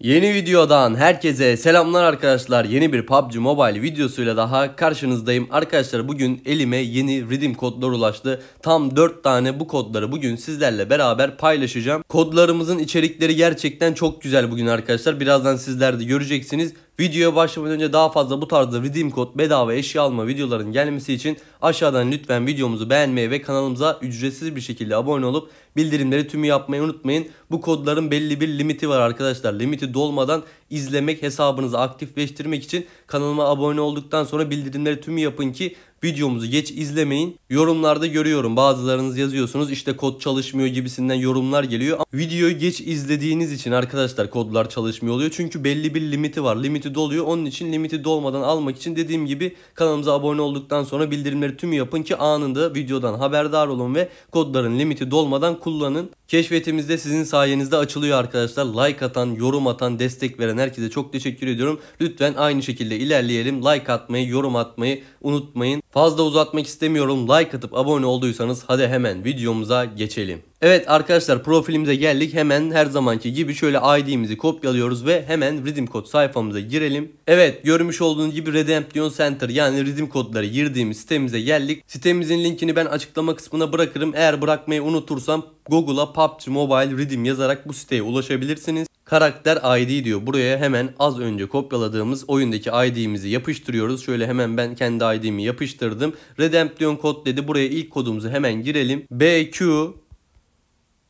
Yeni videodan herkese selamlar arkadaşlar. Yeni bir PUBG Mobile videosuyla daha karşınızdayım. Arkadaşlar bugün elime yeni redeem kodlar ulaştı. Tam 4 tane bu kodları bugün sizlerle beraber paylaşacağım. Kodlarımızın içerikleri gerçekten çok güzel bugün arkadaşlar. Birazdan sizler de göreceksiniz. Videoya başlamadan önce daha fazla bu tarzda redeem kod bedava eşya alma videoların gelmesi için aşağıdan lütfen videomuzu beğenmeyi ve kanalımıza ücretsiz bir şekilde abone olup bildirimleri tümü yapmayı unutmayın. Bu kodların belli bir limiti var arkadaşlar. Limiti dolmadan izlemek hesabınızı aktifleştirmek için kanalıma abone olduktan sonra bildirimleri tümü yapın ki videomuzu geç izlemeyin. Yorumlarda görüyorum bazılarınız yazıyorsunuz işte kod çalışmıyor gibisinden yorumlar geliyor. Videoyu geç izlediğiniz için arkadaşlar kodlar çalışmıyor oluyor. Çünkü belli bir limiti var. Limiti doluyor. Onun için limiti dolmadan almak için dediğim gibi kanalımıza abone olduktan sonra bildirimleri tüm yapın ki anında videodan haberdar olun ve kodların limiti dolmadan kullanın. Keşfetimizde sizin sayenizde açılıyor arkadaşlar. Like atan, yorum atan, destek veren herkese çok teşekkür ediyorum. Lütfen aynı şekilde ilerleyelim. Like atmayı, yorum atmayı unutmayın. Fazla uzatmak istemiyorum. Like atıp abone olduysanız hadi hemen videomuza geçelim. Evet arkadaşlar profilimize geldik. Hemen her zamanki gibi şöyle ID'mizi kopyalıyoruz ve hemen Redeem Code sayfamıza girelim. Evet görmüş olduğunuz gibi Redemption Center yani Redeem kodları girdiğimiz sitemize geldik. Sitemizin linkini ben açıklama kısmına bırakırım. Eğer bırakmayı unutursam Google'a PUBG Mobile Redeem yazarak bu siteye ulaşabilirsiniz. Karakter ID diyor. Buraya hemen az önce kopyaladığımız oyundaki ID'mizi yapıştırıyoruz. Şöyle hemen ben kendi ID'mi yapıştırdım. Redemption kod dedi. Buraya ilk kodumuzu hemen girelim. BQ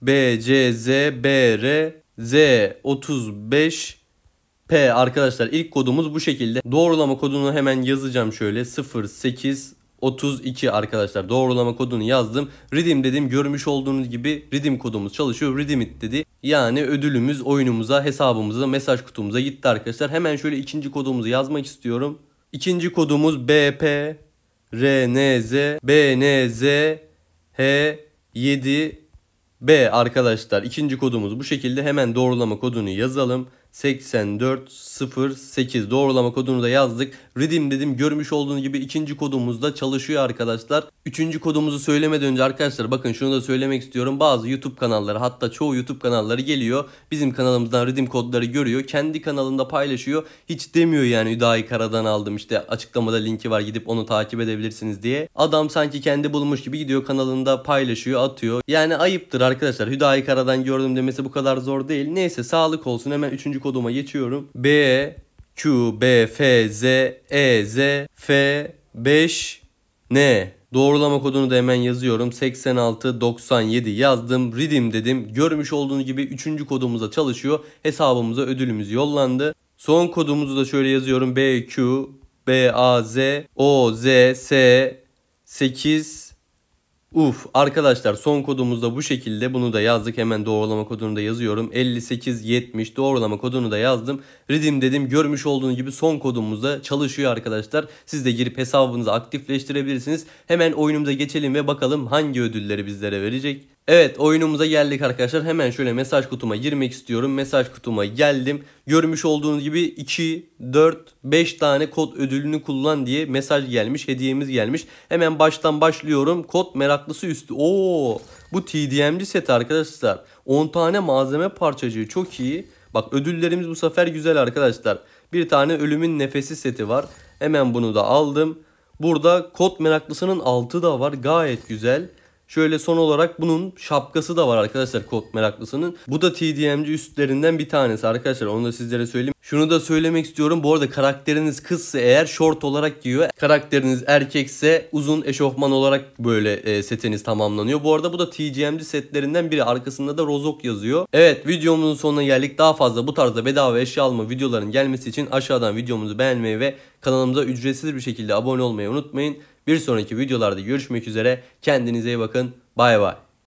BCZ Z35 P arkadaşlar ilk kodumuz bu şekilde. Doğrulama kodunu hemen yazacağım şöyle 08 32 arkadaşlar doğrulama kodunu yazdım. Redeem dedim görmüş olduğunuz gibi redeem kodumuz çalışıyor. Redeem it dedi. Yani ödülümüz oyunumuza hesabımıza mesaj kutumuza gitti arkadaşlar. Hemen şöyle ikinci kodumuzu yazmak istiyorum. İkinci kodumuz BP RNZ BNZ H7 B arkadaşlar. İkinci kodumuz bu şekilde hemen doğrulama kodunu yazalım. 8408 doğrulama kodunu da yazdık. Redeem dedim görmüş olduğunuz gibi ikinci kodumuz da çalışıyor arkadaşlar. Üçüncü kodumuzu söylemeden önce arkadaşlar bakın şunu da söylemek istiyorum. Bazı YouTube kanalları hatta çoğu YouTube kanalları geliyor. Bizim kanalımızdan Redeem kodları görüyor. Kendi kanalında paylaşıyor. Hiç demiyor yani Üdayi Kara'dan aldım işte açıklamada linki var gidip onu takip edebilirsiniz diye. Adam sanki kendi bulmuş gibi gidiyor kanalında paylaşıyor atıyor. Yani ayıptır arkadaşlar Hüdayi Kara'dan gördüm demesi bu kadar zor değil. Neyse sağlık olsun hemen üçüncü 3. koduma geçiyorum. B, Q, B, F, Z, E, Z, F, 5, N. Doğrulama kodunu da hemen yazıyorum. 86 97 yazdım. Redeem dedim. Görmüş olduğunuz gibi üçüncü kodumuza çalışıyor. Hesabımıza ödülümüz yollandı. Son kodumuzu da şöyle yazıyorum. B B Q A Z O Z S 8 Uf arkadaşlar son kodumuz da bu şekilde bunu da yazdık hemen doğrulama kodunu da yazıyorum 5870 doğrulama kodunu da yazdım Redeem dedim görmüş olduğunuz gibi son kodumuz da çalışıyor arkadaşlar siz de girip hesabınızı aktifleştirebilirsiniz hemen oyunumuza geçelim ve bakalım hangi ödülleri bizlere verecek Evet oyunumuza geldik arkadaşlar. Hemen şöyle mesaj kutuma girmek istiyorum. Mesaj kutuma geldim. Görmüş olduğunuz gibi 2, 4, 5 tane kod ödülünü kullan diye mesaj gelmiş. Hediyemiz gelmiş. Hemen baştan başlıyorum. Kod meraklısı üstü. Oo, bu TDMC seti arkadaşlar. 10 tane malzeme parçacığı çok iyi. Bak ödüllerimiz bu sefer güzel arkadaşlar. Bir tane ölümün nefesi seti var. Hemen bunu da aldım. Burada kod meraklısının altı da var. Gayet güzel. Şöyle son olarak bunun şapkası da var arkadaşlar kod meraklısının. Bu da TDMC üstlerinden bir tanesi arkadaşlar. Onu da sizlere söyleyeyim. Şunu da söylemek istiyorum. Bu arada karakteriniz kızsa eğer short olarak giyiyor. Karakteriniz erkekse uzun eşofman olarak böyle e, setiniz tamamlanıyor. Bu arada bu da TGM'ci setlerinden biri. Arkasında da Rozok yazıyor. Evet videomuzun sonuna geldik. Daha fazla bu tarzda bedava eşya alma videoların gelmesi için aşağıdan videomuzu beğenmeyi ve kanalımıza ücretsiz bir şekilde abone olmayı unutmayın. Bir sonraki videolarda görüşmek üzere. Kendinize iyi bakın. Bay bay.